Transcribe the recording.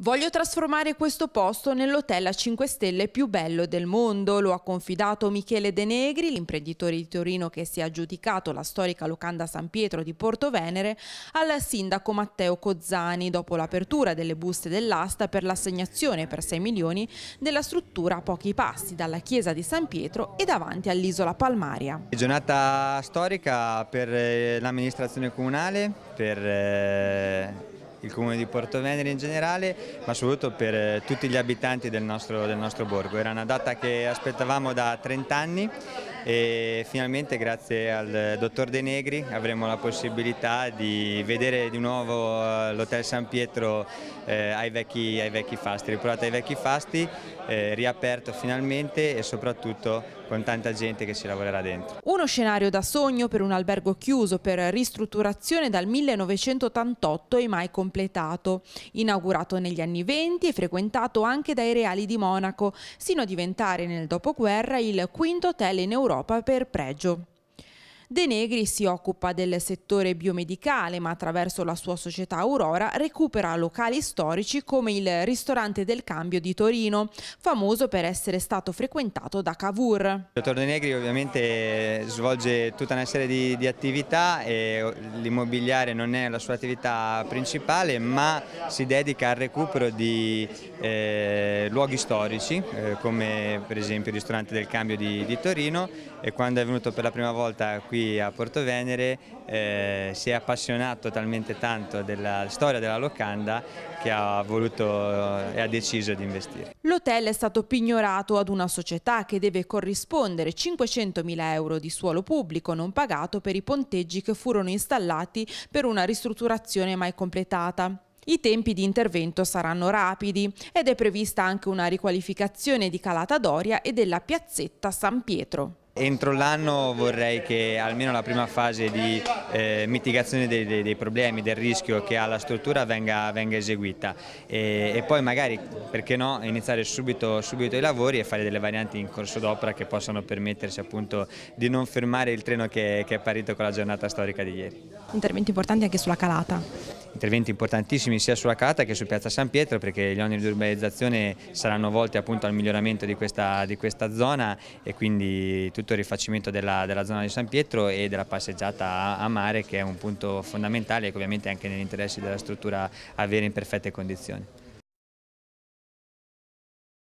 Voglio trasformare questo posto nell'hotel a 5 stelle più bello del mondo, lo ha confidato Michele De Negri, l'imprenditore di Torino che si è aggiudicato la storica locanda San Pietro di Porto Venere, al sindaco Matteo Cozzani dopo l'apertura delle buste dell'asta per l'assegnazione per 6 milioni della struttura a pochi passi dalla chiesa di San Pietro e davanti all'isola Palmaria. Giornata storica per eh, l'amministrazione comunale, per eh, il comune di Porto Venere in generale, ma soprattutto per eh, tutti gli abitanti del nostro, del nostro borgo. Era una data che aspettavamo da 30 anni e finalmente grazie al dottor De Negri avremo la possibilità di vedere di nuovo eh, l'Hotel San Pietro eh, ai, vecchi, ai, vecchi, fasti, riprovato ai vecchi fasti, eh, riaperto finalmente e soprattutto con tanta gente che ci lavorerà dentro. Uno scenario da sogno per un albergo chiuso per ristrutturazione dal 1988 e mai completato, inaugurato negli anni 20 e frequentato anche dai reali di Monaco, sino a diventare nel dopoguerra il quinto hotel in Europa Europa per pregio. De Negri si occupa del settore biomedicale, ma attraverso la sua società Aurora recupera locali storici come il ristorante del Cambio di Torino, famoso per essere stato frequentato da Cavour. Il dottor De Negri ovviamente svolge tutta una serie di, di attività e l'immobiliare non è la sua attività principale, ma si dedica al recupero di eh, luoghi storici, eh, come per esempio il ristorante del Cambio di, di Torino e quando è venuto per la prima volta qui qui a Porto Venere, eh, si è appassionato talmente tanto della storia della locanda che ha voluto eh, e ha deciso di investire. L'hotel è stato pignorato ad una società che deve corrispondere 500.000 euro di suolo pubblico non pagato per i ponteggi che furono installati per una ristrutturazione mai completata. I tempi di intervento saranno rapidi ed è prevista anche una riqualificazione di Calata Doria e della piazzetta San Pietro. Entro l'anno vorrei che almeno la prima fase di eh, mitigazione dei, dei, dei, problemi, del rischio che ha la struttura venga, venga eseguita e, e, poi magari, perché no, iniziare subito, subito, i lavori e fare delle varianti in corso d'opera che possano permettersi appunto di non fermare il treno che, che è partito con la giornata storica di ieri. Interventi importanti anche sulla calata interventi importantissimi sia sulla Cata che su Piazza San Pietro perché gli oneri di urbanizzazione saranno volti appunto al miglioramento di questa, di questa zona e quindi tutto il rifacimento della, della, zona di San Pietro e della passeggiata a, a mare che è un punto fondamentale e che ovviamente anche negli interessi della struttura avere in perfette condizioni.